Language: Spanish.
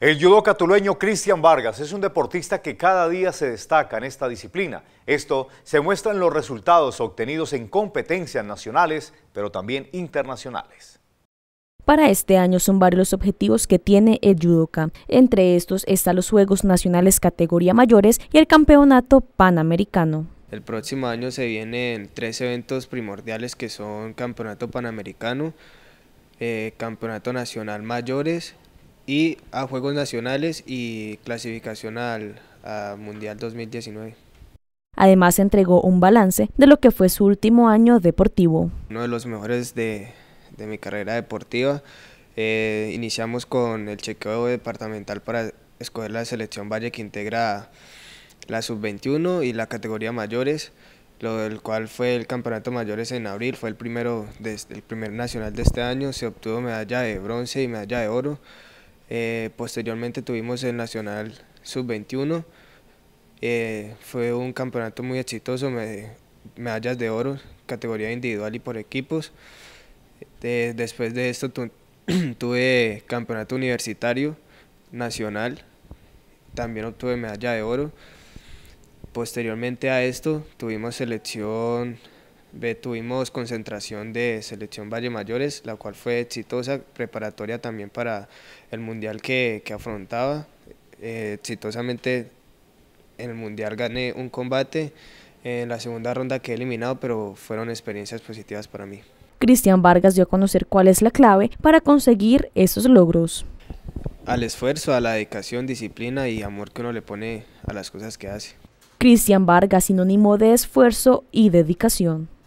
El yudoka tuleño Cristian Vargas es un deportista que cada día se destaca en esta disciplina. Esto se muestra en los resultados obtenidos en competencias nacionales, pero también internacionales. Para este año son varios los objetivos que tiene el judoka. Entre estos están los Juegos Nacionales categoría mayores y el Campeonato Panamericano. El próximo año se vienen tres eventos primordiales que son Campeonato Panamericano, eh, Campeonato Nacional Mayores y a Juegos Nacionales y clasificación al Mundial 2019. Además entregó un balance de lo que fue su último año deportivo. Uno de los mejores de, mi carrera deportiva. Eh, iniciamos con el chequeo departamental para escoger la selección Valle que integra la sub-21 y la categoría mayores, lo del cual fue el campeonato mayores en abril, fue el primero desde el primer nacional de este año, se obtuvo medalla de bronce y medalla de oro. Eh, posteriormente tuvimos el Nacional Sub-21. Eh, fue un campeonato muy exitoso, medallas de oro, categoría individual y por equipos. después de esto tuve campeonato universitario nacional, también obtuve medalla de oro. Posteriormente a esto tuvimos selección tuvimos concentración de selección Valle Mayores, la cual fue exitosa, preparatoria también para el mundial que, que afrontaba. Eh, exitosamente en el mundial gané un combate, en la segunda ronda que he eliminado, pero fueron experiencias positivas para mí. Cristian Vargas dio a conocer cuál es la clave para conseguir esos logros. Al esfuerzo, a la dedicación, disciplina y amor que uno le pone a las cosas que hace. Cristian Vargas, sinónimo de esfuerzo y dedicación.